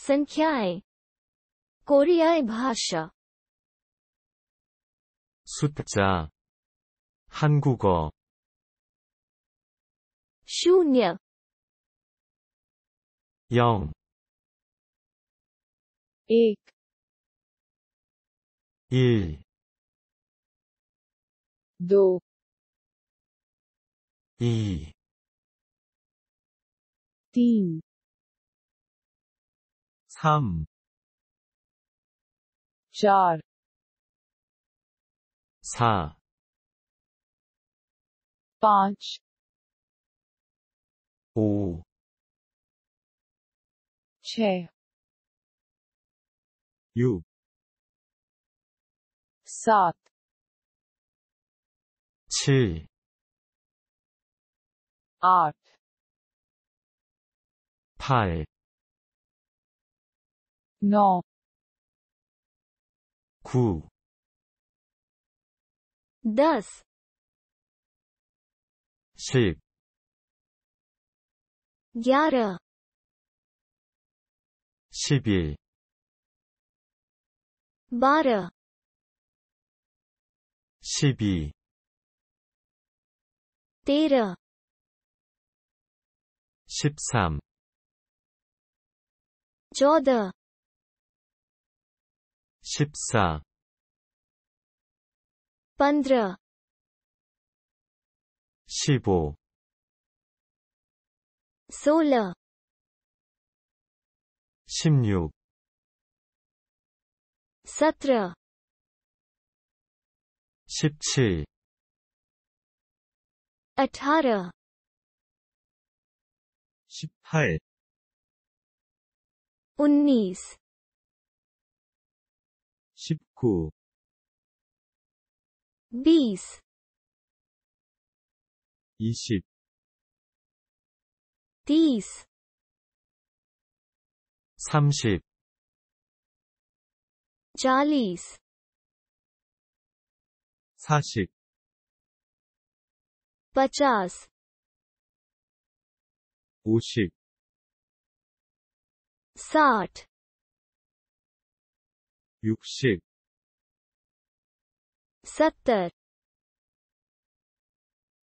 संख्याएं कोरियाई भाषा 숫자 한국어 शून्य 0 एक 1 दो 2 तीन हम चार सा पांच ओ छ यू सात छ आठ 팔너 구. 10 10 11 11 12 12 13 13 14 14 15 15 16 16 17 17 18 18 19 19 20 20 30 30 40 40 50 50 60 60 सत्तर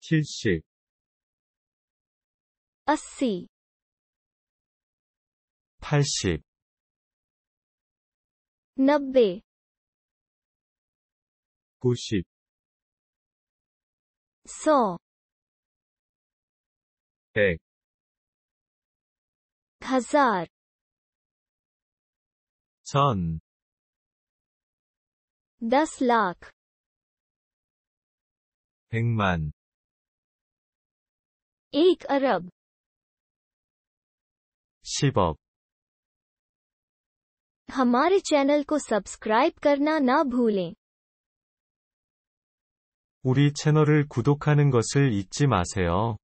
70 अस्सी 80 नब्बे 90 सौ 100 हजार 천 दस लाख हिंगमान एक अरब शिप हमारे चैनल को सब्सक्राइब करना ना भूलें 우리 채널을 구독하는 것을 잊지 마세요.